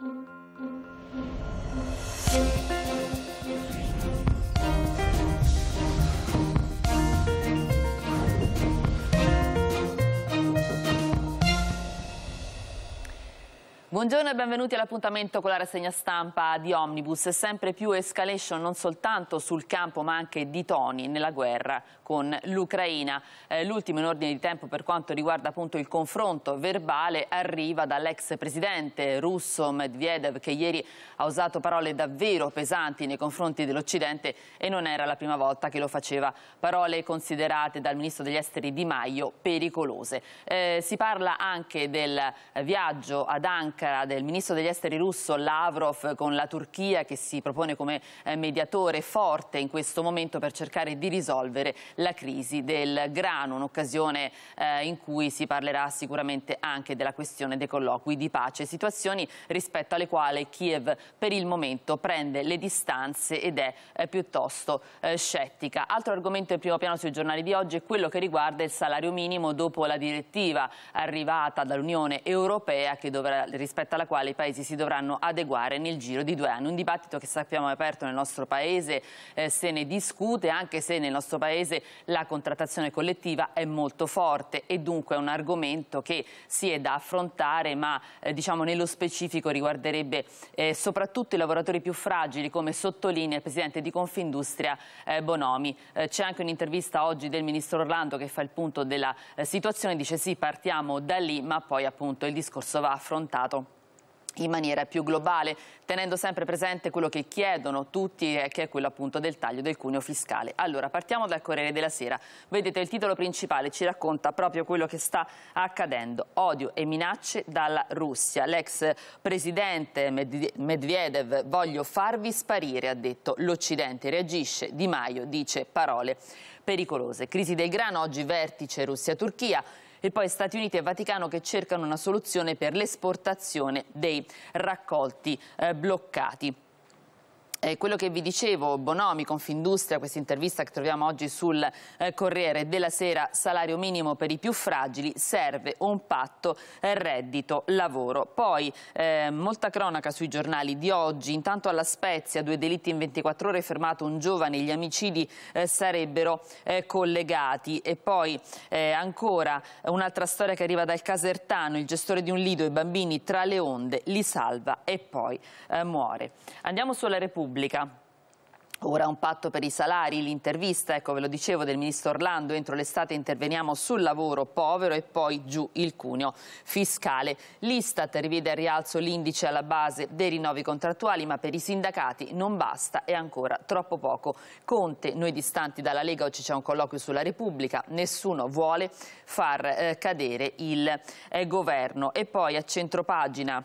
thank you Buongiorno e benvenuti all'appuntamento con la rassegna stampa di Omnibus. Sempre più escalation non soltanto sul campo ma anche di toni nella guerra con l'Ucraina. Eh, L'ultimo in ordine di tempo per quanto riguarda appunto il confronto verbale arriva dall'ex presidente russo Medvedev che ieri ha usato parole davvero pesanti nei confronti dell'Occidente e non era la prima volta che lo faceva. Parole considerate dal ministro degli esteri Di Maio pericolose. Eh, si parla anche del viaggio ad Ankara Ankara del ministro degli esteri russo Lavrov con la Turchia che si propone come eh, mediatore forte in questo momento per cercare di risolvere la crisi del grano, un'occasione eh, in cui si parlerà sicuramente anche della questione dei colloqui di pace, situazioni rispetto alle quali Kiev per il momento prende le distanze ed è eh, piuttosto scettica. Altro argomento in primo piano sui giornali di oggi è quello che riguarda il salario minimo dopo la direttiva arrivata dall'Unione Europea che dovrà rispondere rispetto alla quale i paesi si dovranno adeguare nel giro di due anni. Un dibattito che sappiamo è aperto nel nostro paese, eh, se ne discute anche se nel nostro paese la contrattazione collettiva è molto forte e dunque è un argomento che si è da affrontare ma eh, diciamo nello specifico riguarderebbe eh, soprattutto i lavoratori più fragili come sottolinea il Presidente di Confindustria eh, Bonomi. Eh, c'è anche un'intervista oggi del Ministro Orlando che fa il punto della eh, situazione, dice sì partiamo da lì ma poi appunto il discorso va affrontato in maniera più globale, tenendo sempre presente quello che chiedono tutti eh, che è quello appunto del taglio del cuneo fiscale. Allora, partiamo dal Corriere della Sera. Vedete, il titolo principale ci racconta proprio quello che sta accadendo. Odio e minacce dalla Russia. L'ex presidente Medvedev, voglio farvi sparire, ha detto. L'Occidente reagisce, Di Maio dice parole pericolose. Crisi del grano, oggi vertice Russia-Turchia e poi Stati Uniti e Vaticano che cercano una soluzione per l'esportazione dei raccolti eh, bloccati. Eh, quello che vi dicevo, Bonomi, Confindustria, questa intervista che troviamo oggi sul eh, Corriere della Sera, salario minimo per i più fragili, serve un patto eh, reddito-lavoro. Poi eh, molta cronaca sui giornali di oggi, intanto alla Spezia, due delitti in 24 ore, fermato un giovane, gli omicidi eh, sarebbero eh, collegati. E poi ancora un'altra storia che arriva dal Casertano, il gestore di un lido, i bambini tra le onde, li salva e poi muore. Andiamo sulla Repubblica pubblica. Ora un patto per i salari, l'intervista, ecco ve lo dicevo, del ministro Orlando, entro l'estate interveniamo sul lavoro povero e poi giù il cuneo fiscale. L'Istat rivede al rialzo l'indice alla base dei rinnovi contrattuali, ma per i sindacati non basta e ancora troppo poco. Conte, noi distanti dalla Lega, oggi c'è un colloquio sulla Repubblica, nessuno vuole far eh, cadere il eh, governo. E poi a centropagina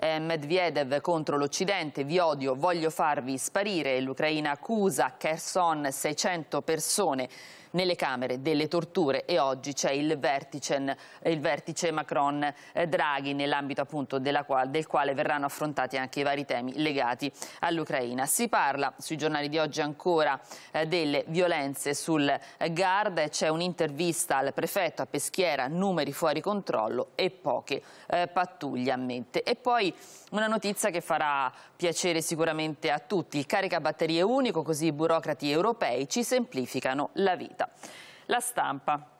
eh, Medvedev contro l'Occidente, vi odio, voglio farvi sparire, l'Ucraina accusa Kherson 600 persone nelle Camere delle torture e oggi c'è il, il, vertice Macron-Draghi eh, nell'ambito appunto quale, del quale verranno affrontati anche i vari temi legati all'Ucraina. Si parla sui giornali di oggi ancora eh, delle violenze sul Garda c'è un'intervista al prefetto a Peschiera, numeri fuori controllo e poche eh, pattuglie a mente. E poi una notizia che farà piacere sicuramente a tutti, il carica batterie unico così i burocrati europei ci semplificano la vita realtà. La stampa.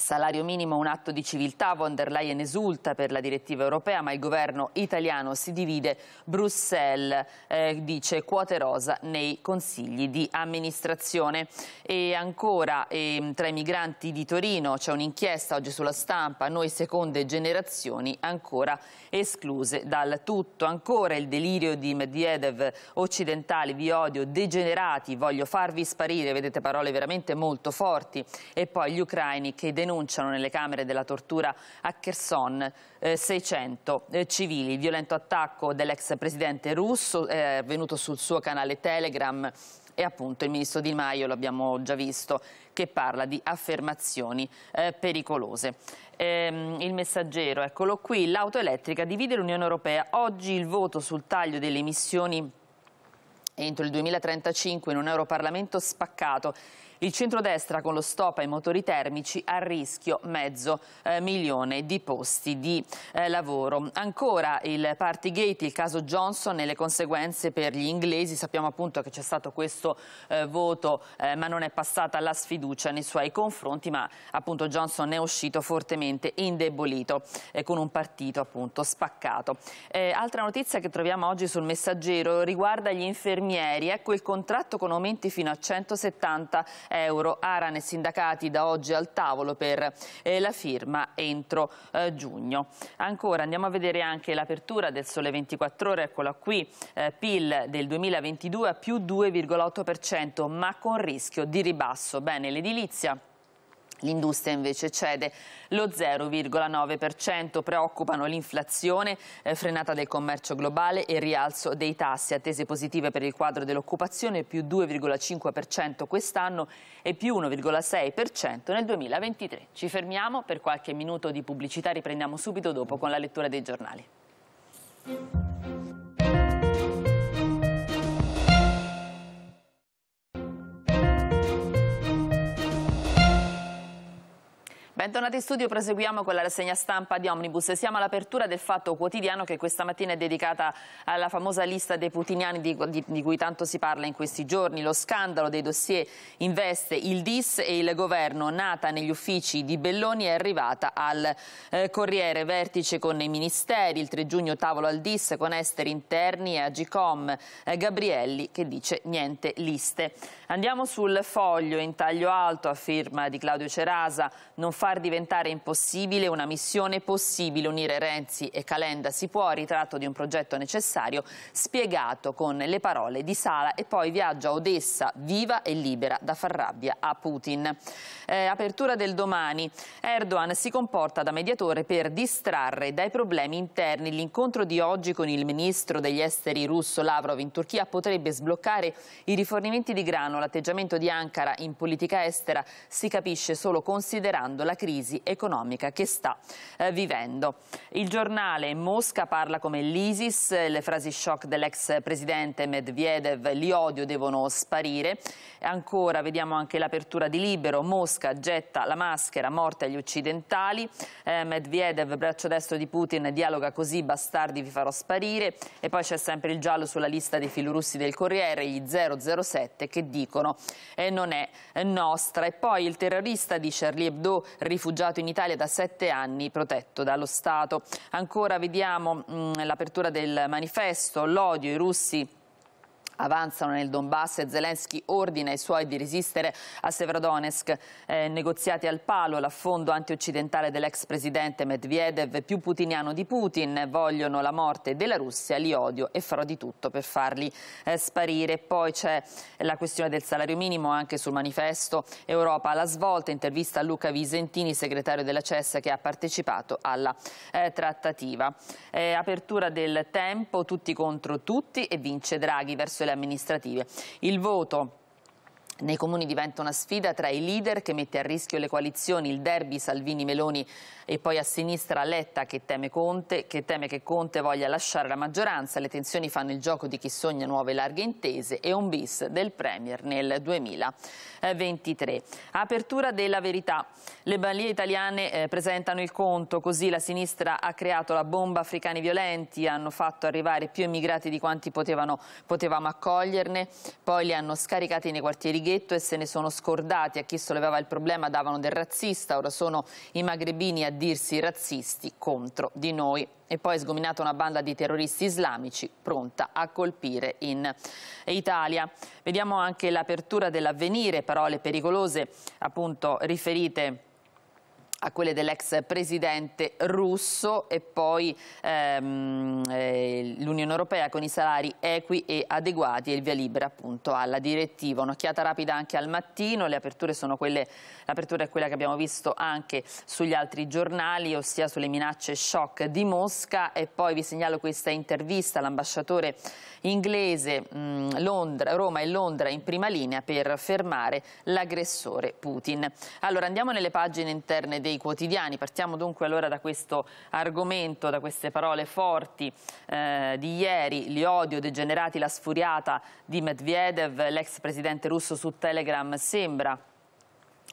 Salario minimo un atto di civiltà, von der Leyen esulta per la direttiva europea, ma il governo italiano si divide. Bruxelles eh, dice quote rosa nei consigli di amministrazione. E ancora eh, tra i migranti di Torino c'è un'inchiesta oggi sulla stampa, noi seconde generazioni ancora escluse dal tutto. Ancora il delirio di Medvedev occidentali, vi odio, degenerati, voglio farvi sparire, vedete parole veramente molto forti. E poi gli ucraini che denunciano denunciano nelle camere della tortura a Kherson eh, 600 eh, civili. Il violento attacco dell'ex presidente russo è eh, avvenuto sul suo canale Telegram e appunto il ministro Di Maio, l'abbiamo già visto, che parla di affermazioni eh, pericolose. Ehm, il messaggero, eccolo qui, l'auto elettrica divide l'Unione Europea. Oggi il voto sul taglio delle emissioni entro il 2035 in un Europarlamento spaccato il centrodestra con lo stop ai motori termici a rischio mezzo eh, milione di posti di eh, lavoro. Ancora il Partygate, il caso Johnson e le conseguenze per gli inglesi. Sappiamo appunto che c'è stato questo eh, voto eh, ma non è passata la sfiducia nei suoi confronti ma appunto Johnson è uscito fortemente indebolito con un partito appunto spaccato. Eh, altra notizia che troviamo oggi sul messaggero riguarda gli infermieri. Ecco il contratto con aumenti fino a 170 euro. Aran e sindacati da oggi al tavolo per eh, la firma entro eh, giugno. Ancora andiamo a vedere anche l'apertura del Sole 24 Ore, eccola qui, eh, PIL del 2022 a più 2,8%, ma con rischio di ribasso. Bene, l'edilizia L'industria invece cede lo 0,9%, preoccupano l'inflazione, eh, frenata del commercio globale e il rialzo dei tassi, attese positive per il quadro dell'occupazione, più 2,5% quest'anno e più 1,6% nel 2023. Ci fermiamo per qualche minuto di pubblicità, riprendiamo subito dopo con la lettura dei giornali. Bentornati in studio, proseguiamo con la rassegna stampa di Omnibus. Siamo all'apertura del Fatto Quotidiano che questa mattina è dedicata alla famosa lista dei putiniani di, di, di, cui tanto si parla in questi giorni. Lo scandalo dei dossier investe il DIS e il governo nata negli uffici di Belloni è arrivata al eh, Corriere. Vertice con i ministeri, il 3 giugno tavolo al DIS con esteri interni e Agicom. Eh, Gabrielli che dice niente liste. Andiamo sul foglio in taglio alto a firma di Claudio Cerasa. Non fa far diventare impossibile una missione possibile, unire Renzi e Calenda si può, ritratto di un progetto necessario, spiegato con le parole di Sala e poi viaggio a Odessa, viva e libera da far rabbia a Putin. Eh, apertura del domani. Erdogan si comporta da mediatore per distrarre dai problemi interni. L'incontro di oggi con il ministro degli esteri russo Lavrov in Turchia potrebbe sbloccare i rifornimenti di grano. L'atteggiamento di Ankara in politica estera si capisce solo considerando la crisi economica che sta eh, vivendo. Il giornale Mosca parla come l'ISIS, le frasi shock dell'ex presidente Medvedev, li odio, devono sparire. Ancora vediamo anche l'apertura di Libero, Mosca getta la maschera, morte agli occidentali, eh, Medvedev, braccio destro di Putin, dialoga così, bastardi vi farò sparire. E poi c'è sempre il giallo sulla lista dei filorussi del Corriere, gli 007 che dicono eh, non è eh, nostra. E poi il terrorista di Charlie Hebdo rifugiato in Italia da sette anni protetto dallo Stato. Ancora vediamo mm, l'apertura del manifesto, l'odio, i russi avanzano nel Donbass e Zelensky ordina ai suoi di resistere a Severodonetsk. Eh, negoziati al palo l'affondo antioccidentale dell'ex presidente Medvedev, più putiniano di Putin, vogliono la morte della Russia, li odio e farò di tutto per farli eh, sparire. Poi c'è la questione del salario minimo anche sul manifesto Europa alla svolta, intervista a Luca Visentini, segretario della CES che ha partecipato alla eh, trattativa. Eh, apertura del tempo, tutti contro tutti e vince Draghi verso la amministrative. Il voto nei comuni diventa una sfida tra i leader che mette a rischio le coalizioni, il derby Salvini-Meloni e poi a sinistra Letta che teme, Conte, che teme che Conte voglia lasciare la maggioranza. Le tensioni fanno il gioco di chi sogna nuove larghe intese e un bis del Premier nel 2023. Apertura della verità. Le balie italiane eh, presentano il conto, così la sinistra ha creato la bomba africani violenti, hanno fatto arrivare più immigrati di quanti potevano, potevamo accoglierne, poi li hanno scaricati nei quartieri laghetto e se ne sono scordati. A chi sollevava il problema davano del razzista, ora sono i magrebini a dirsi razzisti contro di noi. E poi è sgominata una banda di terroristi islamici pronta a colpire in Italia. Vediamo anche l'apertura dell'avvenire, parole pericolose appunto riferite a quelle dell'ex presidente russo e poi ehm, eh, l'Unione Europea con i salari equi e adeguati e il via libera appunto alla direttiva. Un'occhiata rapida anche al mattino, le l'apertura è quella che abbiamo visto anche sugli altri giornali, ossia sulle minacce shock di Mosca e poi vi segnalo questa intervista all'ambasciatore inglese mh, mm, Londra, Roma e Londra in prima linea per fermare l'aggressore Putin. Allora andiamo nelle pagine interne dei dei quotidiani. Partiamo dunque allora da questo argomento, da queste parole forti eh, di ieri, li odio, degenerati la sfuriata di Medvedev, l'ex presidente russo su Telegram sembra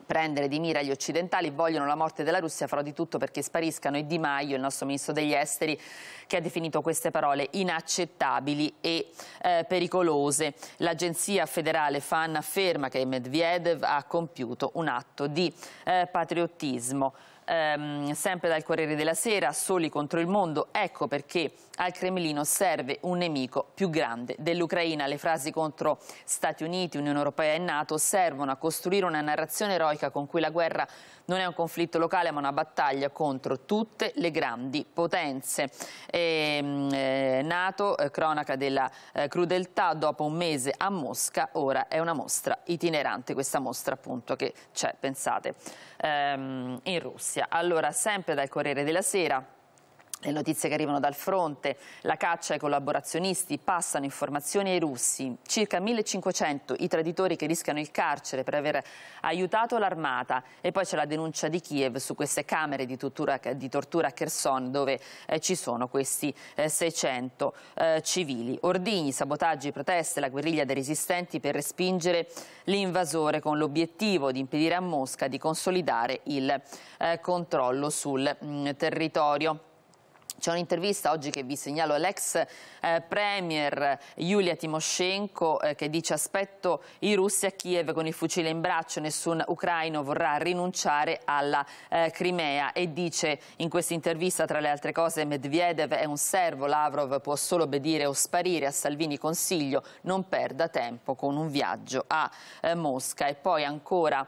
prendere di mira gli occidentali, vogliono la morte della Russia, farò di tutto perché spariscano e Di Maio, il nostro ministro degli esteri, che ha definito queste parole inaccettabili e eh, pericolose. L'agenzia federale FAN afferma che Medvedev ha compiuto un atto di eh, patriottismo. Ehm, sempre dal Corriere della Sera, soli contro il mondo, ecco perché al Cremlino serve un nemico più grande dell'Ucraina. Le frasi contro Stati Uniti, Unione Europea e Nato servono a costruire una narrazione eroica con cui la guerra non è un conflitto locale ma una battaglia contro tutte le grandi potenze. E, ehm, eh, Nato, eh, cronaca della eh, crudeltà, dopo un mese a Mosca, ora è una mostra itinerante, questa mostra appunto che c'è, pensate, ehm, in Russia. Allora, sempre dal Corriere della Sera le notizie che arrivano dal fronte, la caccia ai collaborazionisti, passano informazioni ai russi. Circa 1500 i traditori che rischiano il carcere per aver aiutato l'armata. E poi c'è la denuncia di Kiev su queste camere di tortura, di tortura a Kherson dove eh, ci sono questi eh, 600 eh, civili. Ordini, sabotaggi, proteste, la guerriglia dei resistenti per respingere l'invasore con l'obiettivo di impedire a Mosca di consolidare il eh, controllo sul mh, mm, territorio. C'è un'intervista oggi che vi segnalo all'ex eh, premier Yulia Timoshenko eh, che dice aspetto i russi a Kiev con il fucile in braccio, nessun ucraino vorrà rinunciare alla eh, Crimea e dice in questa intervista tra le altre cose Medvedev è un servo, Lavrov può solo obbedire o sparire, a Salvini consiglio non perda tempo con un viaggio a eh, Mosca e poi ancora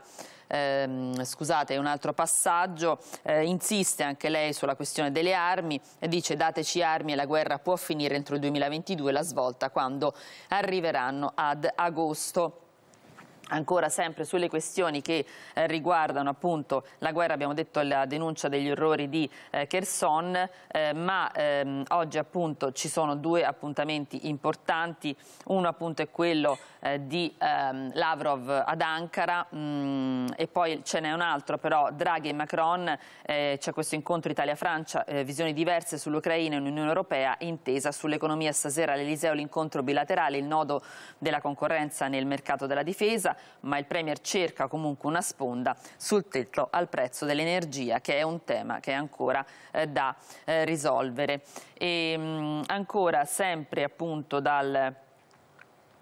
ehm, scusate, un altro passaggio, eh, insiste anche lei sulla questione delle armi, dice dateci armi e la guerra può finire entro il 2022, la svolta quando arriveranno ad agosto. Ancora sempre sulle questioni che eh, riguardano appunto la guerra, abbiamo detto la denuncia degli orrori di eh, Kherson, eh, ma ehm, oggi appunto ci sono due appuntamenti importanti, uno appunto è quello eh, di ehm, Lavrov ad Ankara mh, mm, e poi ce n'è un altro però Draghi e Macron, eh, c'è questo incontro Italia-Francia, eh, visioni diverse sull'Ucraina e un'Unione Europea, intesa sull'economia stasera all'Eliseo l'incontro bilaterale, il nodo della concorrenza nel mercato della difesa, ma il Premier cerca comunque una sponda sul tetto al prezzo dell'energia, che è un tema che è ancora eh, da eh, risolvere. E, ehm, mh, ancora sempre appunto dal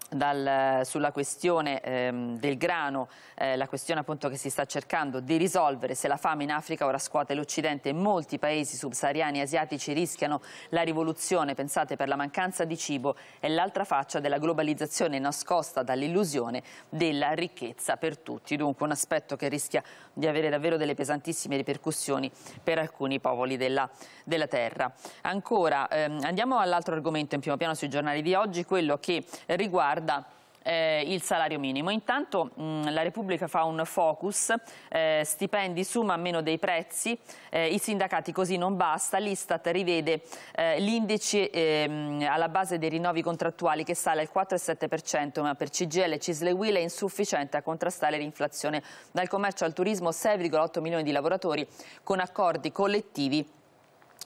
dal, sulla questione ehm, del grano, eh, la questione appunto che si sta cercando di risolvere se la fame in Africa ora scuote l'Occidente e molti paesi subsahariani e asiatici rischiano la rivoluzione, pensate per la mancanza di cibo è l'altra faccia della globalizzazione nascosta dall'illusione della ricchezza per tutti, dunque un aspetto che rischia di avere davvero delle pesantissime ripercussioni per alcuni popoli della, della terra. Ancora ehm, andiamo all'altro argomento in primo piano sui giornali di oggi, quello che riguarda riguarda eh, il salario minimo. Intanto mh, la Repubblica fa un focus, eh, stipendi su ma meno dei prezzi, eh, i sindacati così non basta, l'Istat rivede eh, l'indice ehm, alla base dei rinnovi contrattuali che sale al 4,7%, ma per CGL e Cislewill è insufficiente a contrastare l'inflazione. Dal commercio al turismo 6,8 milioni di lavoratori con accordi collettivi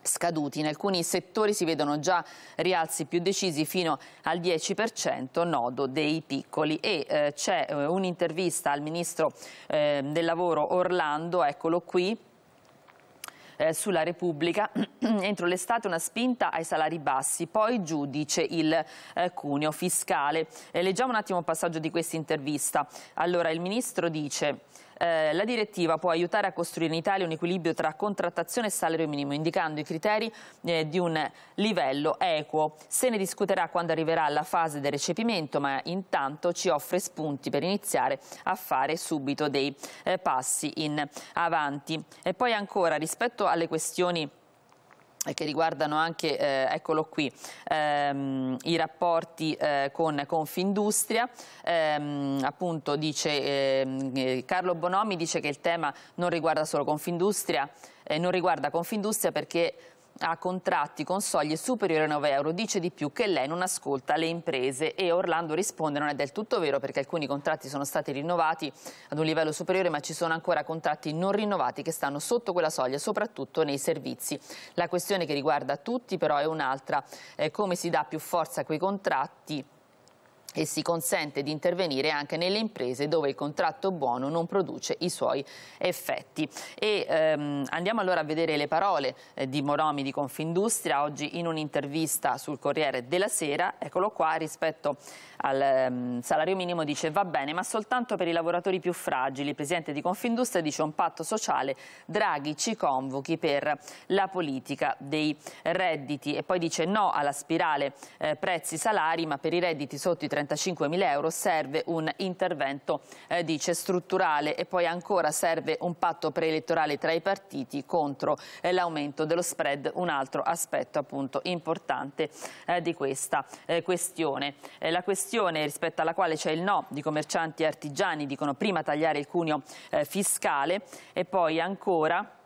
scaduti. In alcuni settori si vedono già rialzi più decisi fino al 10% nodo dei piccoli e eh, c'è eh, un'intervista al Ministro eh, del Lavoro Orlando, eccolo qui, eh, sulla Repubblica entro l'estate una spinta ai salari bassi, poi giudice il eh, cuneo fiscale. Eh, leggiamo un attimo un passaggio di questa intervista. Allora il ministro dice eh, la direttiva può aiutare a costruire in Italia un equilibrio tra contrattazione e salario minimo, indicando i criteri eh, di un livello equo. Se ne discuterà quando arriverà la fase del recepimento, ma intanto ci offre spunti per iniziare a fare subito dei eh, passi in avanti. E poi ancora, rispetto alle questioni che riguardano anche, eh, eccolo qui, ehm, i rapporti eh, con Confindustria. Ehm, appunto dice, ehm, eh, Carlo Bonomi dice che il tema non riguarda solo Confindustria, eh, non riguarda Confindustria perché ha contratti con soglie superiori a 9 euro, dice di più che lei non ascolta le imprese e Orlando risponde non è del tutto vero perché alcuni contratti sono stati rinnovati ad un livello superiore ma ci sono ancora contratti non rinnovati che stanno sotto quella soglia soprattutto nei servizi. La questione che riguarda tutti però è un'altra, eh, come si dà più forza a quei contratti e si consente di intervenire anche nelle imprese dove il contratto buono non produce i suoi effetti. E, ehm, andiamo allora a vedere le parole eh, di Moromi di Confindustria, oggi in un'intervista sul Corriere della Sera, eccolo qua, rispetto al ehm, salario minimo dice va bene ma soltanto per i lavoratori più fragili, il Presidente di Confindustria dice un patto sociale, Draghi ci convochi per la politica dei redditi e poi dice no alla spirale eh, prezzi-salari ma per i redditi sotto i 30 35 mila euro serve un intervento, eh, dice, strutturale e poi ancora serve un patto preelettorale tra i partiti contro eh, l'aumento dello spread, un altro aspetto appunto importante eh, di questa eh, questione. Eh, la questione rispetto alla quale c'è il no di commercianti e artigiani, dicono prima tagliare il cuneo eh, fiscale e poi ancora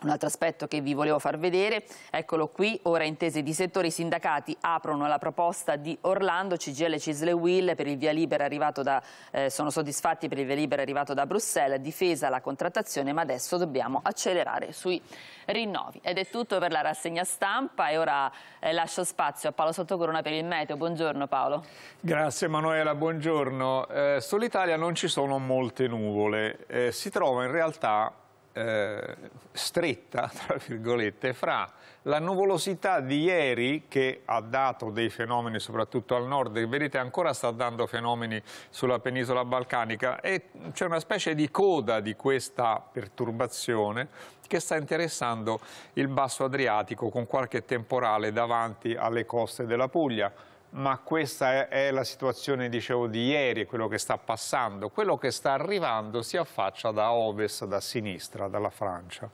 un altro aspetto che vi volevo far vedere, eccolo qui, ora intese di settore, i sindacati aprono la proposta di Orlando, CGL Cisle Will per il via libera arrivato da, eh, sono soddisfatti per il via libera arrivato da Bruxelles, difesa la contrattazione ma adesso dobbiamo accelerare sui rinnovi. Ed è tutto per la rassegna stampa e ora eh, lascio spazio a Paolo Sottocorona per il meteo. Buongiorno Paolo. Grazie Emanuela, buongiorno. Eh, Sull'Italia non ci sono molte nuvole, eh, si trova in realtà eh, stretta, tra virgolette, fra la nuvolosità di ieri che ha dato dei fenomeni soprattutto al nord, e vedete ancora sta dando fenomeni sulla penisola balcanica e c'è una specie di coda di questa perturbazione che sta interessando il basso Adriatico con qualche temporale davanti alle coste della Puglia ma questa è, la situazione dicevo, di ieri, quello che sta passando. Quello che sta arrivando si affaccia da ovest, da sinistra, dalla Francia.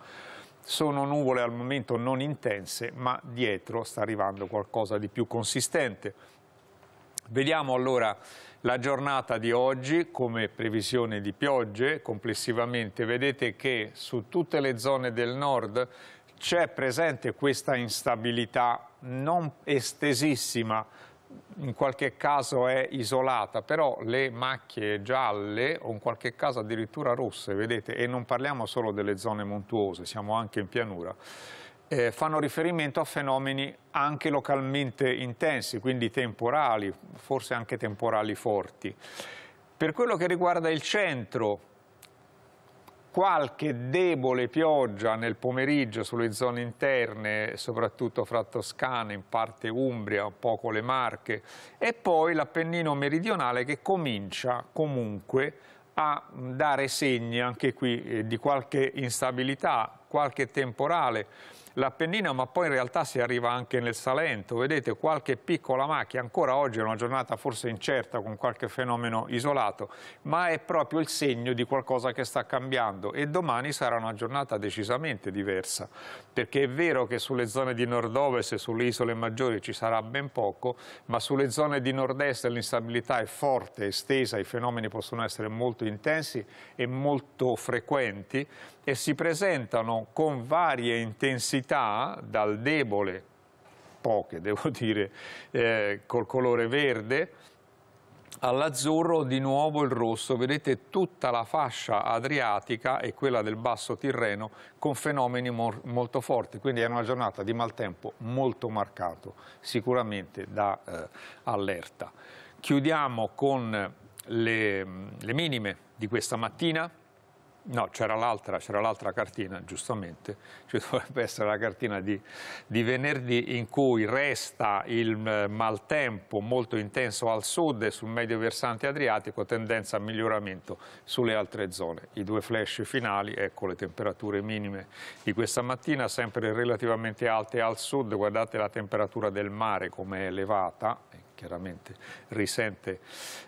Sono nuvole al momento non intense, ma dietro sta arrivando qualcosa di più consistente. Vediamo allora la giornata di oggi come previsione di piogge complessivamente. Vedete che su tutte le zone del nord c'è presente questa instabilità non estesissima in qualche caso è isolata, però le macchie gialle o in qualche caso addirittura rosse, vedete, e non parliamo solo delle zone montuose, siamo anche in pianura, eh, fanno riferimento a fenomeni anche localmente intensi, quindi temporali, forse anche temporali forti. Per quello che riguarda il centro, qualche debole pioggia nel pomeriggio sulle zone interne, soprattutto fra Toscana, in parte Umbria, un po' poco le Marche, e poi l'Appennino meridionale che comincia comunque a dare segni anche qui eh, di qualche instabilità qualche temporale l'Appennino, ma poi in realtà si arriva anche nel Salento. Vedete qualche piccola macchia, ancora oggi è una giornata forse incerta con qualche fenomeno isolato, ma è proprio il segno di qualcosa che sta cambiando e domani sarà una giornata decisamente diversa, perché è vero che sulle zone di nord-ovest e sulle isole maggiori ci sarà ben poco, ma sulle zone di nord-est l'instabilità è forte, estesa, i fenomeni possono essere molto intensi e molto frequenti e si presentano con varie intensità, dal debole, poche devo dire, eh, col colore verde, all'azzurro di nuovo il rosso, vedete tutta la fascia adriatica e quella del basso Tirreno con fenomeni molto forti, quindi è una giornata di maltempo molto marcato, sicuramente da eh, allerta. Chiudiamo con le, le minime di questa mattina, No, c'era l'altra, cartina, giustamente, ci dovrebbe essere la cartina di, di, venerdì in cui resta il eh, maltempo molto intenso al sud e sul medio versante adriatico, tendenza a miglioramento sulle altre zone. I due flash finali, ecco le temperature minime di questa mattina, sempre relativamente alte al sud, guardate la temperatura del mare come è elevata, chiaramente risente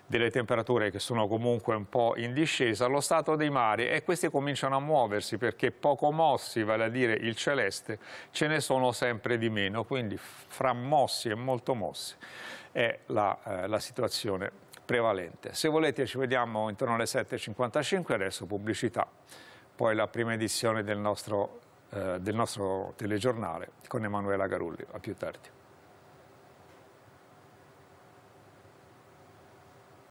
delle temperature che sono comunque un po' in discesa, lo stato dei mari e questi cominciano a muoversi perché poco mossi, vale a dire il celeste, ce ne sono sempre di meno, quindi fra mossi e molto mossi è la, eh, la situazione prevalente. Se volete ci vediamo intorno alle 7.55, adesso pubblicità, poi la prima edizione del nostro, eh, del nostro telegiornale con Emanuela Garulli, a più tardi.